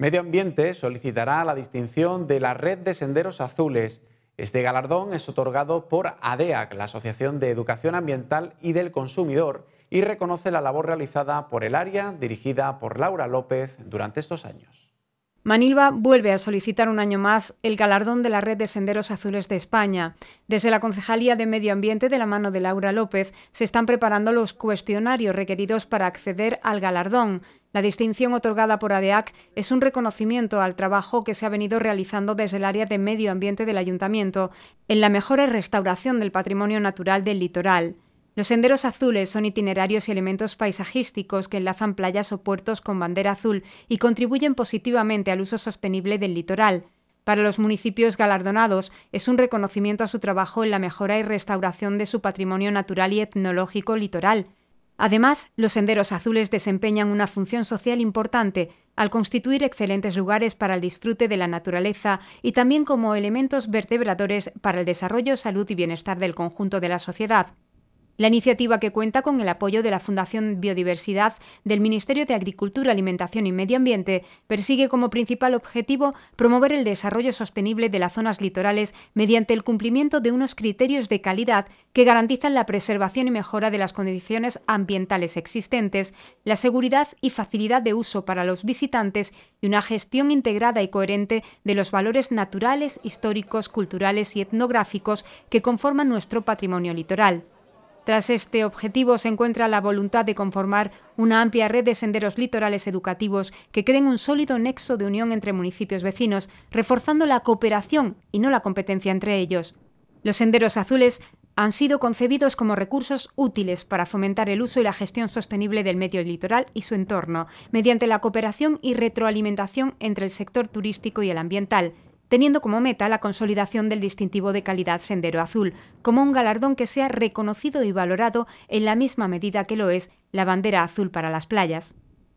Medio Ambiente solicitará la distinción de la Red de Senderos Azules. Este galardón es otorgado por ADEAC, la Asociación de Educación Ambiental y del Consumidor, y reconoce la labor realizada por el área dirigida por Laura López durante estos años. Manilva vuelve a solicitar un año más el galardón de la Red de Senderos Azules de España. Desde la Concejalía de Medio Ambiente, de la mano de Laura López, se están preparando los cuestionarios requeridos para acceder al galardón. La distinción otorgada por ADEAC es un reconocimiento al trabajo que se ha venido realizando desde el área de medio ambiente del Ayuntamiento en la mejora y restauración del patrimonio natural del litoral. Los senderos azules son itinerarios y elementos paisajísticos que enlazan playas o puertos con bandera azul y contribuyen positivamente al uso sostenible del litoral. Para los municipios galardonados es un reconocimiento a su trabajo en la mejora y restauración de su patrimonio natural y etnológico litoral. Además, los senderos azules desempeñan una función social importante al constituir excelentes lugares para el disfrute de la naturaleza y también como elementos vertebradores para el desarrollo, salud y bienestar del conjunto de la sociedad. La iniciativa que cuenta con el apoyo de la Fundación Biodiversidad del Ministerio de Agricultura, Alimentación y Medio Ambiente persigue como principal objetivo promover el desarrollo sostenible de las zonas litorales mediante el cumplimiento de unos criterios de calidad que garantizan la preservación y mejora de las condiciones ambientales existentes, la seguridad y facilidad de uso para los visitantes y una gestión integrada y coherente de los valores naturales, históricos, culturales y etnográficos que conforman nuestro patrimonio litoral. Tras este objetivo se encuentra la voluntad de conformar una amplia red de senderos litorales educativos que creen un sólido nexo de unión entre municipios vecinos, reforzando la cooperación y no la competencia entre ellos. Los senderos azules han sido concebidos como recursos útiles para fomentar el uso y la gestión sostenible del medio litoral y su entorno, mediante la cooperación y retroalimentación entre el sector turístico y el ambiental, teniendo como meta la consolidación del distintivo de calidad Sendero Azul, como un galardón que sea reconocido y valorado en la misma medida que lo es la bandera azul para las playas.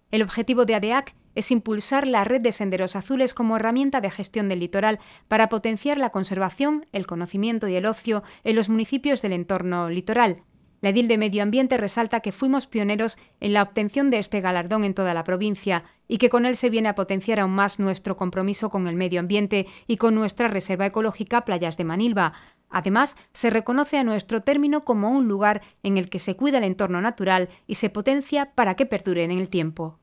El objetivo de ADEAC es impulsar la red de senderos azules como herramienta de gestión del litoral para potenciar la conservación, el conocimiento y el ocio en los municipios del entorno litoral, la edil de Medio Ambiente resalta que fuimos pioneros en la obtención de este galardón en toda la provincia y que con él se viene a potenciar aún más nuestro compromiso con el medio ambiente y con nuestra reserva ecológica Playas de Manilva. Además, se reconoce a nuestro término como un lugar en el que se cuida el entorno natural y se potencia para que perduren en el tiempo.